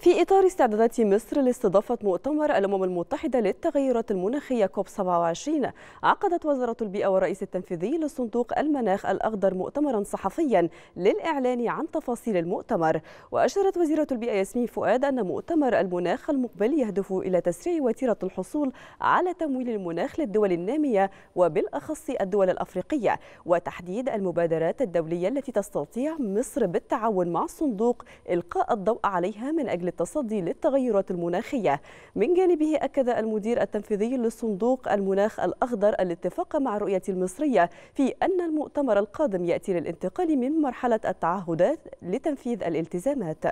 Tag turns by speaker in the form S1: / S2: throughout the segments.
S1: في إطار استعدادات مصر لاستضافة مؤتمر الأمم المتحدة للتغيرات المناخية كوب 27 عقدت وزارة البيئة والرئيس التنفيذي للصندوق المناخ الأخضر مؤتمرا صحفيا للإعلان عن تفاصيل المؤتمر وأشارت وزيرة البيئة ياسمين فؤاد أن مؤتمر المناخ المقبل يهدف إلى تسريع وتيرة الحصول على تمويل المناخ للدول النامية وبالأخص الدول الأفريقية وتحديد المبادرات الدولية التي تستطيع مصر بالتعاون مع الصندوق إلقاء الضوء عليها من أجل للتصدي للتغيرات المناخية من جانبه أكد المدير التنفيذي للصندوق المناخ الأخضر الاتفاق مع الرؤية المصرية في أن المؤتمر القادم يأتي للانتقال من مرحلة التعهدات لتنفيذ الالتزامات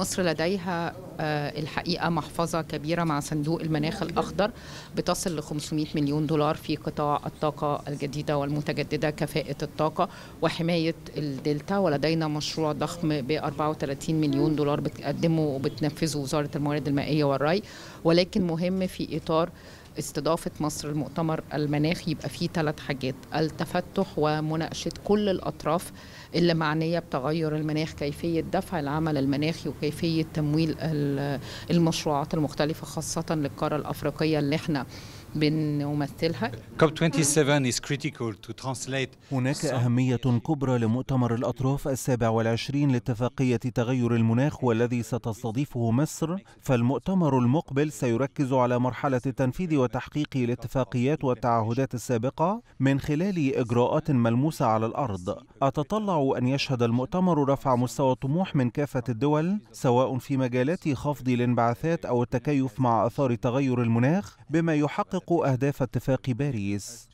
S2: مصر لديها آه، الحقيقه محفظه كبيره مع صندوق المناخ الاخضر بتصل ل 500 مليون دولار في قطاع الطاقه الجديده والمتجدده كفاءه الطاقه وحمايه الدلتا ولدينا مشروع ضخم ب 34 مليون دولار بتقدمه وبتنفذه وزاره الموارد المائيه والري ولكن مهم في اطار استضافة مصر المؤتمر المناخي يبقى فيه ثلاث حاجات التفتح ومناقشة كل الأطراف اللي معنية بتغير المناخ كيفية دفع العمل المناخي وكيفية تمويل المشروعات المختلفة خاصة للقارة الأفريقية اللي احنا بنمثلها
S1: هناك
S3: أهمية كبرى لمؤتمر الأطراف السابع والعشرين لاتفاقية تغير المناخ والذي ستستضيفه مصر فالمؤتمر المقبل سيركز على مرحلة التنفيذ وتحقيق الاتفاقيات والتعهدات السابقة من خلال إجراءات ملموسة على الأرض أتطلع أن يشهد المؤتمر رفع مستوى الطموح من كافة الدول سواء في مجالات خفض الانبعاثات أو التكيف مع أثار تغير المناخ بما يحقق تحقق أهداف اتفاق باريس